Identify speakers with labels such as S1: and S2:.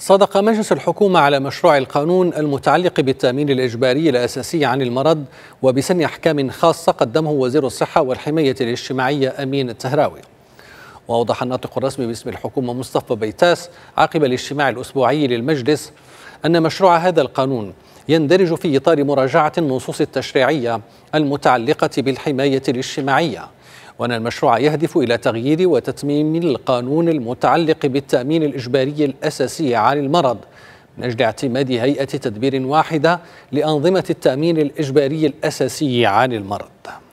S1: صدق مجلس الحكومة على مشروع القانون المتعلق بالتأمين الإجباري الأساسي عن المرض وبسن أحكام خاصة قدمه وزير الصحة والحماية الاجتماعية أمين التهراوي وأوضح الناطق الرسمي باسم الحكومة مصطفى بيتاس عقب الاجتماع الأسبوعي للمجلس أن مشروع هذا القانون يندرج في إطار مراجعة النصوص التشريعية المتعلقة بالحماية الاجتماعية وأن المشروع يهدف إلى تغيير وتتميم القانون المتعلق بالتأمين الإجباري الأساسي عن المرض من أجل اعتماد هيئة تدبير واحدة لأنظمة التأمين الإجباري الأساسي عن المرض